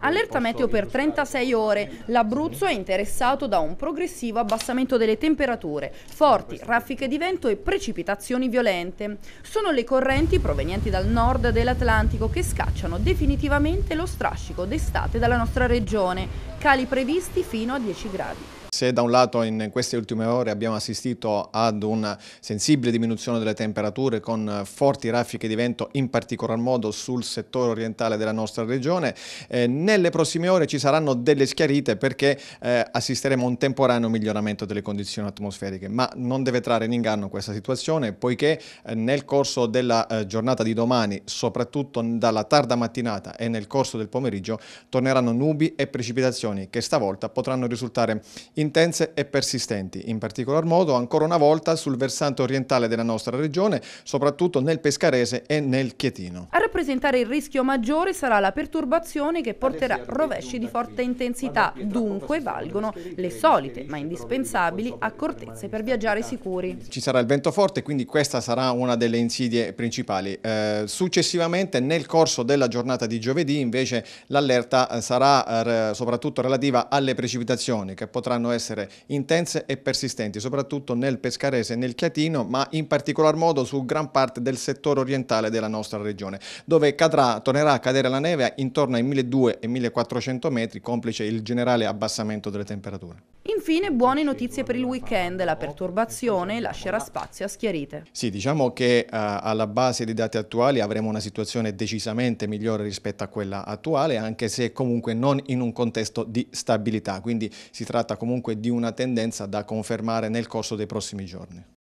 Allerta meteo per 36 ore. L'Abruzzo è interessato da un progressivo abbassamento delle temperature, forti raffiche di vento e precipitazioni violente. Sono le correnti provenienti dal nord dell'Atlantico che scacciano definitivamente lo strascico d'estate dalla nostra regione. Cali previsti fino a 10 gradi. Se da un lato in queste ultime ore abbiamo assistito ad una sensibile diminuzione delle temperature con forti raffiche di vento in particolar modo sul settore orientale della nostra regione, eh, nelle prossime ore ci saranno delle schiarite perché eh, assisteremo a un temporaneo miglioramento delle condizioni atmosferiche, ma non deve trarre in inganno questa situazione poiché eh, nel corso della eh, giornata di domani, soprattutto dalla tarda mattinata e nel corso del pomeriggio, torneranno nubi e precipitazioni che stavolta potranno risultare in intense e persistenti, in particolar modo ancora una volta sul versante orientale della nostra regione, soprattutto nel Pescarese e nel Chietino. A rappresentare il rischio maggiore sarà la perturbazione che porterà rovesci di forte intensità, dunque valgono le solite ma indispensabili accortezze per viaggiare sicuri. Ci sarà il vento forte, quindi questa sarà una delle insidie principali. Eh, successivamente nel corso della giornata di giovedì invece l'allerta sarà eh, soprattutto relativa alle precipitazioni che potranno essere essere intense e persistenti, soprattutto nel Pescarese e nel Chiatino, ma in particolar modo su gran parte del settore orientale della nostra regione, dove cadrà, tornerà a cadere la neve intorno ai 1200 e 1400 metri, complice il generale abbassamento delle temperature infine buone notizie per il weekend, la perturbazione lascerà spazio a schiarite. Sì, diciamo che uh, alla base dei dati attuali avremo una situazione decisamente migliore rispetto a quella attuale, anche se comunque non in un contesto di stabilità, quindi si tratta comunque di una tendenza da confermare nel corso dei prossimi giorni.